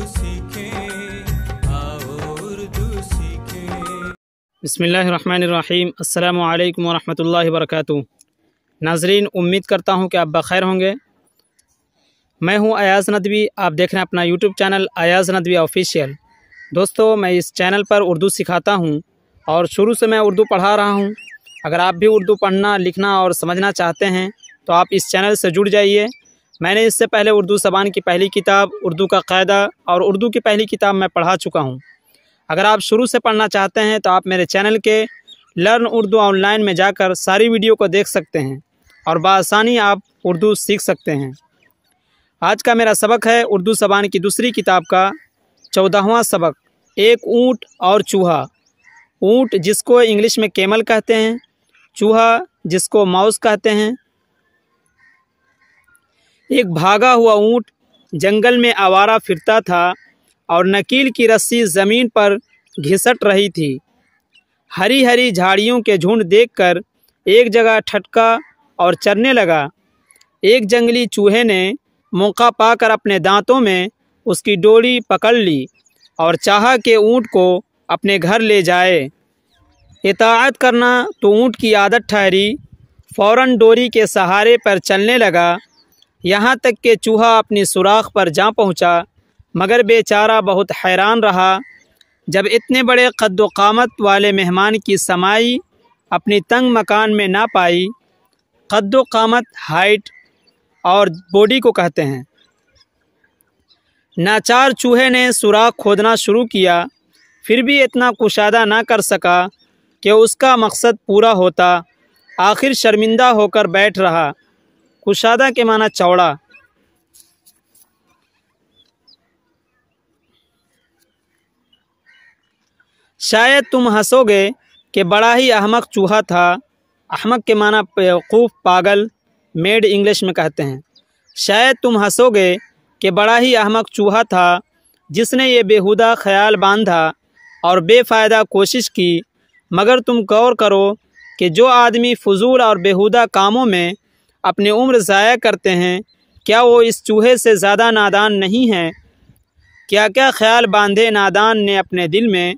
बसमीम् अल्लाम वरहमल वर्क नाजरीन उम्मीद करता हूँ कि आप बखैर होंगे मैं हूँ अयाज़ नदवी आप देख रहे हैं अपना YouTube channel Ayaz Nadvi official दोस्तों मैं इस चैनल पर उर्दू सिखाता हूँ और शुरू से मैं उर्दू पढ़ा रहा हूँ अगर आप भी उर्दू पढ़ना लिखना और समझना चाहते हैं तो आप इस चैनल से जुड़ जाइए मैंने इससे पहले उर्दू ज़बान की पहली किताब उर्दू का कायदा और उर्दू की पहली किताब मैं पढ़ा चुका हूँ अगर आप शुरू से पढ़ना चाहते हैं तो आप मेरे चैनल के लर्न उर्दू ऑनलाइन में जाकर सारी वीडियो को देख सकते हैं और बसानी आप उर्दू सीख सकते हैं आज का मेरा सबक है उर्दू ज़बान की दूसरी किताब का चौदहवा सबक एक ऊँट और चूहा ऊँट जिसको इंग्लिश में केमल कहते हैं चूहा जिसको माउस कहते हैं एक भागा हुआ ऊँट जंगल में आवारा फिरता था और नकील की रस्सी ज़मीन पर घिसट रही थी हरी हरी झाड़ियों के झुंड देखकर एक जगह ठटका और चरने लगा एक जंगली चूहे ने मौका पाकर अपने दांतों में उसकी डोरी पकड़ ली और चाहा कि ऊँट को अपने घर ले जाए इताअत करना तो ऊँट की आदत ठहरी फौरन डोरी के सहारे पर चलने लगा यहाँ तक कि चूहा अपनी सुराख पर जा पहुँचा मगर बेचारा बहुत हैरान रहा जब इतने बड़े कद्दोकामत वाले मेहमान की समाई अपनी तंग मकान में ना पाई कद्दोकामत हाइट और बॉडी को कहते हैं नाचार चूहे ने सुराख खोदना शुरू किया फिर भी इतना कुशादा ना कर सका कि उसका मकसद पूरा होता आखिर शर्मिंदा होकर बैठ रहा कुशादा के माना चौड़ा शायद तुम हंसोगे कि बड़ा ही अहमक चूहा था अहमक के माना बेवकूफ़ पागल मेड इंग्लिश में कहते हैं शायद तुम हंसोगे कि बड़ा ही अहमक चूहा था जिसने ये बेहुदा ख्याल बांधा और बेफ़ायदा कोशिश की मगर तुम गौर करो कि जो आदमी फजूल और बेहुदा कामों में अपनी उम्र ज़ाया करते हैं क्या वो इस चूहे से ज़्यादा नादान नहीं हैं क्या क्या ख्याल बांधे नादान ने अपने दिल में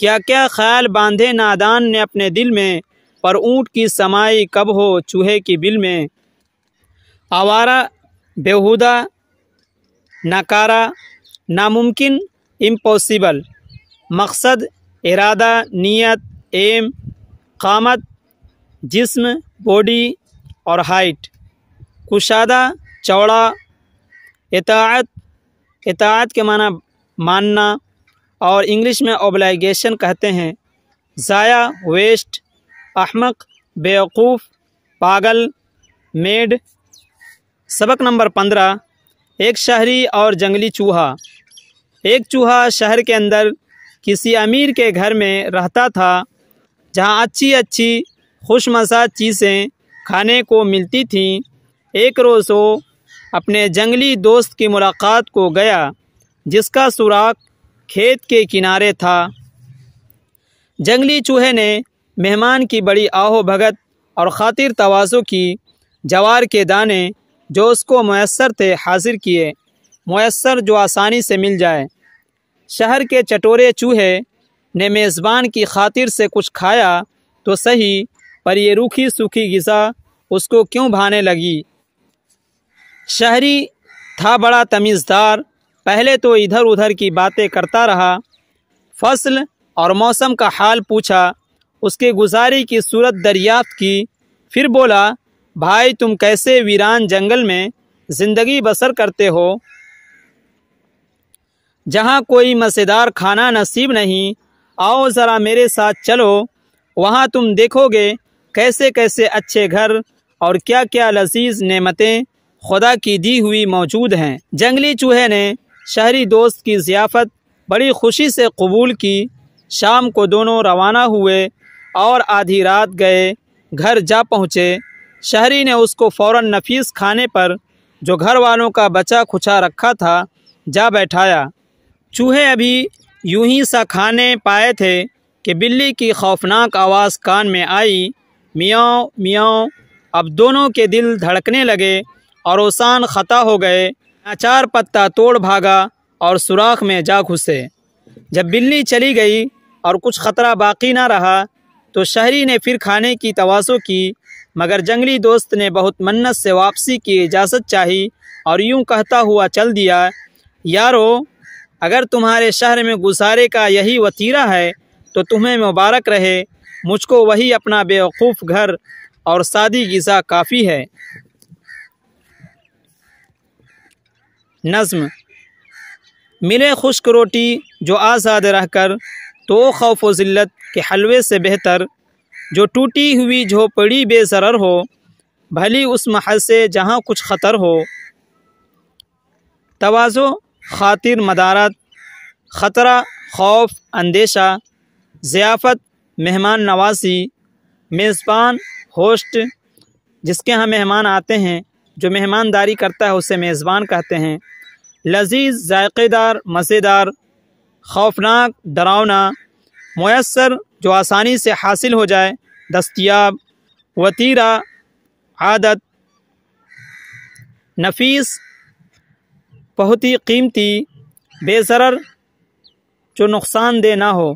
क्या क्या ख्याल बांधे नादान ने अपने दिल में पर ऊँट की समाई कब हो चूहे की बिल में आवारा बेहुदा नकारा नामुमकिन इम्पॉसिबल मकसद इरादा नीयत एम कामत जिस्म बॉडी और हाइट कुशादा चौड़ा इतात इतात के माना मानना और इंग्लिश में ओबलाइगेशन कहते हैं ज़ाया वेस्ट अहमक बेवकूफ़ पागल मेड सबक नंबर पंद्रह एक शहरी और जंगली चूहा एक चूहा शहर के अंदर किसी अमीर के घर में रहता था जहाँ अच्छी अच्छी खुश मजा चीज़ें खाने को मिलती थीं एक रोज़ वो अपने जंगली दोस्त की मुलाकात को गया जिसका सुराख खेत के किनारे था जंगली चूहे ने मेहमान की बड़ी आहो भगत और ख़ातिर तवाज़ु की जवार के दाने जो उसको मैसर थे हाजिर किए मैसर जो आसानी से मिल जाए शहर के चटोरे चूहे ने मेज़बान की खातिर से कुछ खाया तो सही पर ये रूखी सूखी गिजा उसको क्यों भाने लगी शहरी था बड़ा तमीज़दार पहले तो इधर उधर की बातें करता रहा फसल और मौसम का हाल पूछा उसके गुजारी की सूरत दरियाफ्त की फिर बोला भाई तुम कैसे वीरान जंगल में ज़िंदगी बसर करते हो जहाँ कोई मज़ेदार खाना नसीब नहीं आओ ज़रा मेरे साथ चलो वहाँ तुम देखोगे कैसे कैसे अच्छे घर और क्या क्या लजीज नमतें खुदा की दी हुई मौजूद हैं जंगली चूहे ने शहरी दोस्त की ज़ियाफ़त बड़ी खुशी से कबूल की शाम को दोनों रवाना हुए और आधी रात गए घर जा पहुँचे शहरी ने उसको फ़ौर नफीस खाने पर जो घर वालों का बचा खुचा रखा था जा बैठाया चूहे अभी यूं ही सा खाने पाए थे कि बिल्ली की खौफनाक आवाज़ कान में आई मियाँ मियाँ अब दोनों के दिल धड़कने लगे और ओसान ख़ता हो गए अचार पत्ता तोड़ भागा और सुराख में जा घुसे जब बिल्ली चली गई और कुछ ख़तरा बाकी ना रहा तो शहरी ने फिर खाने की तवासो की मगर जंगली दोस्त ने बहुत मन्नत से वापसी की इजाज़त चाही और यूं कहता हुआ चल दिया यारो अगर तुम्हारे शहर में गुसारे का यही वतीरा है तो तुम्हें मुबारक रहे मुझको वही अपना बेवकूफ़ घर और सादी गज़ा काफ़ी है नज़म मिले खुश्क रोटी जो आज़ाद रहकर तो खौफ व ज़िल्लत के हलवे से बेहतर जो टूटी हुई झोपड़ी बेजर हो भली उस महल से जहाँ कुछ ख़तर हो तोज़ो खातिर मदारत ख़तरा खौफ अंदेशा ज़ियाफ़त मेहमान नवासी मेज़बान होस्ट जिसके यहाँ मेहमान आते हैं जो मेहमानदारी करता है उसे मेज़बान कहते हैं लजीज़ जायकेदार मज़ेदार खौफनाक डरावना मैसर जो आसानी से हासिल हो जाए दस्तियाब वतीरा आदत नफीस बहुत ही कीमती बेसर जो नुकसानदेह ना हो